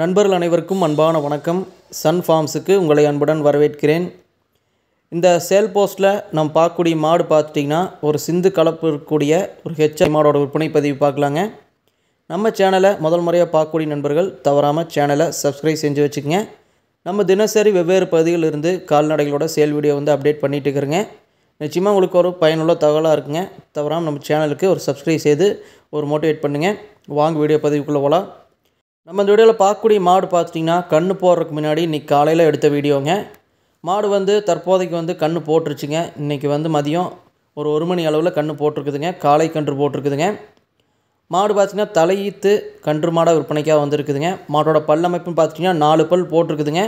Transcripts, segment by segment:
நண்பர்கள் அனைவருக்கும் அன்பான வணக்கம் சன் ஃபார்ம்ஸுக்கு உங்களை அன்புடன் வரவேற்கிறேன் இந்த சேல் போஸ்ட்டில் நம்ம பார்க்கக்கூடிய மாடு பார்த்துட்டிங்கன்னா ஒரு சிந்து கலப்பு இருக்கக்கூடிய ஒரு ஹெச்ஐ மாடோட விற்பனை பதிவு பார்க்கலாங்க நம்ம சேனலை முதல் முறையாக பார்க்கக்கூடிய நண்பர்கள் தவறாமல் சேனலை சப்ஸ்கிரைப் செஞ்சு வச்சுக்கோங்க நம்ம தினசரி வெவ்வேறு பகுதியில் இருந்து கால்நடைகளோட சேல் வீடியோ வந்து அப்டேட் பண்ணிகிட்டு இருக்கிறேங்க நிச்சயமாக உங்களுக்கு ஒரு பயனுள்ள தகவலாக இருக்குங்க தவறாமல் நம்ம சேனலுக்கு ஒரு சப்ஸ்கிரைப் செய்து ஒரு மோட்டிவேட் பண்ணுங்கள் வாங்க வீடியோ பதிவுக்குள்ளே போகலாம் நம்ம இந்த வீடியோவில் பார்க்கக்கூடிய மாடு பார்த்துட்டிங்கன்னா கன்று போடுறதுக்கு முன்னாடி இன்றைக்கி காலையில் எடுத்த வீடியோங்க மாடு வந்து தற்போதைக்கு வந்து கன்று போட்டுருச்சுங்க இன்றைக்கி வந்து மதியம் ஒரு ஒரு மணி அளவில் கன்று போட்டிருக்குதுங்க காலை கன்று போட்டிருக்குதுங்க மாடு பார்த்திங்கன்னா தலையீத்து கன்று மாடாக விற்பனைக்காக வந்திருக்குதுங்க மாட்டோட பல் அமைப்புன்னு பார்த்துட்டிங்கன்னா நாலு பல் போட்டிருக்குதுங்க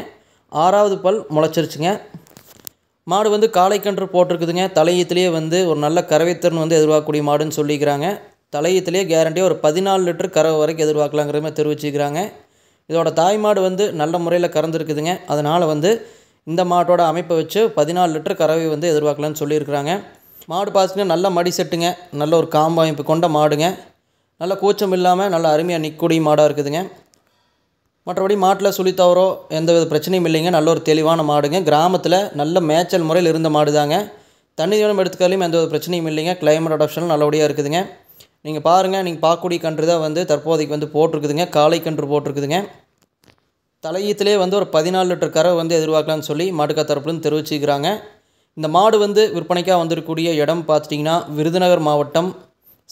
ஆறாவது பல் முளைச்சிருச்சுங்க மாடு வந்து காலை கன்று போட்டிருக்குதுங்க தலையீத்துலேயே வந்து ஒரு நல்ல கறவைத்திறன் வந்து எதிர்பார்க்கக்கூடிய மாடுன்னு சொல்லிக்கிறாங்க தலையீத்துலேயே கேரண்டியாக ஒரு பதினாலு லிட்டர் கறவை வரைக்கும் எதிர்பார்க்கலாங்கிற மாதிரி தெரிவிச்சுக்கிறாங்க இதோட தாய்மாடு வந்து நல்ல முறையில் கறந்துருக்குதுங்க அதனால் வந்து இந்த மாட்டோட அமைப்பை வச்சு பதினாலு லிட்டர் கறவை வந்து எதிர்பார்க்கலான்னு சொல்லியிருக்கிறாங்க மாடு பார்த்திங்கன்னா நல்ல மடி செட்டுங்க நல்ல ஒரு காம்பு அமைப்பு கொண்ட மாடுங்க நல்ல கூச்சம் இல்லாமல் நல்ல அருமையாக நிற்கக்கூடிய மாடாக இருக்குதுங்க மற்றபடி மாட்டில் சுழித்தவரோ தவறோ எந்தவித பிரச்சனையும் இல்லைங்க நல்ல ஒரு தெளிவான மாடுங்க கிராமத்தில் நல்ல மேய்ச்சல் முறையில் இருந்த மாடு தாங்க தண்ணி தினம் எடுத்துக்காலையும் எந்தவித பிரச்சனையும் இல்லைங்க கிளைமேட் அடாப்ஷனும் நல்லபடியாக இருக்குதுங்க நீங்கள் பாருங்கள் நீங்கள் பார்க்கக்கூடிய கன்று தான் வந்து தற்போதைக்கு வந்து போட்டிருக்குதுங்க காளை கன்று போட்டிருக்குதுங்க தலையீத்துலேயே வந்து ஒரு பதினாலு லிட்டர் கரை வந்து எதிர்பார்க்கலாம்னு சொல்லி மாட்டுக்கா தரப்புலேருந்து தெரிவிச்சுக்கிறாங்க இந்த மாடு வந்து விற்பனைக்காக வந்திருக்கக்கூடிய இடம் பார்த்துட்டிங்கன்னா விருதுநகர் மாவட்டம்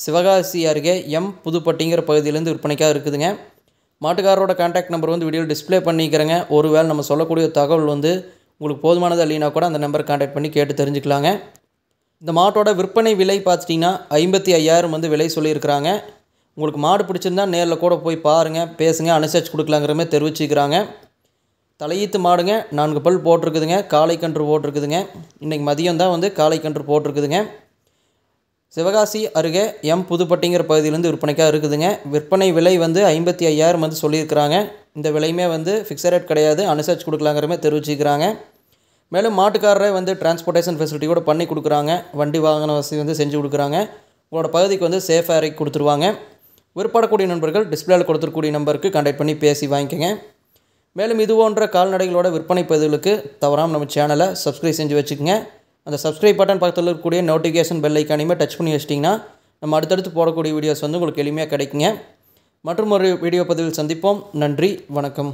சிவகாசி அருகே எம் புதுப்பட்டிங்கிற பகுதியிலேருந்து விற்பனைக்காக இருக்குதுங்க மாட்டுக்காரோட கான்டாக்ட் நம்பர் வந்து வீடியோவில் டிஸ்பிளே பண்ணிக்கிறேங்க ஒருவேளை நம்ம சொல்லக்கூடிய தகவல் வந்து உங்களுக்கு போதுமானது இல்லைனா கூட அந்த நம்பர் கான்டாக்ட் பண்ணி கேட்டு தெரிஞ்சுக்கலாங்க இந்த மாட்டோட விற்பனை விலை பார்த்துட்டிங்கன்னா ஐம்பத்தி ஐயாயிரம் வந்து விலை சொல்லியிருக்கிறாங்க உங்களுக்கு மாடு பிடிச்சிருந்தா நேரில் கூட போய் பாருங்கள் பேசுங்க அனுசரிச்சு கொடுக்கலாங்கிற மாதிரி தெரிவிச்சுக்கிறாங்க தலையீத்து மாடுங்க நான்கு பல் போட்டிருக்குதுங்க காளைக்கன்று போட்டிருக்குதுங்க இன்றைக்கி மதியம் தான் வந்து காளைக்கன்று போட்டிருக்குதுங்க சிவகாசி அருகே எம் புதுப்பட்டிங்கிற பகுதியிலேருந்து விற்பனைக்காக இருக்குதுங்க விற்பனை விலை வந்து ஐம்பத்தி ஐயாயிரம் வந்து சொல்லியிருக்கிறாங்க இந்த விலையுமே வந்து ஃபிக்ஸ ரேட் கிடையாது அனுசரிச்சு கொடுக்கலாங்கிற மாதிரி தெரிவிச்சுக்கிறாங்க மேலும் மாட்டுக்காரரே வந்து டிரான்ஸ்போர்ட்டேஷன் ஃபெசிலிட்டி கூட பண்ணி கொடுக்குறாங்க வண்டி வாகன வசதி வந்து செஞ்சு கொடுக்குறாங்க உங்களோட பகுதிக்கு வந்து சேஃப் இறக்கி கொடுத்துருவாங்க விற்படக்கூடிய நண்பர்கள் டிஸ்பிளேயில் கொடுத்துருக்கூடிய நம்பருக்கு கண்டெக்ட் பண்ணி பேசி வாங்கிக்கோங்க மேலும் இது போன்ற கால்நடைகளோட விற்பனை பதிவுகளுக்கு தவறாமல் நம்ம சேனலை சப்ஸ்கிரைப் செஞ்சு வச்சுக்கோங்க அந்த சப்ஸ்கிரைப் பட்டன் பக்கத்தில் இருக்கக்கூடிய நோட்டிஃபிகேஷன் பெல் ஐக்கானையுமே டச் பண்ணி வச்சிட்டிங்கன்னா நம்ம அடுத்தடுத்து போடக்கூடிய வீடியோஸ் வந்து உங்களுக்கு எளிமையாக கிடைக்குங்க மற்றும் ஒரு வீடியோ பதிவில் சந்திப்போம் நன்றி வணக்கம்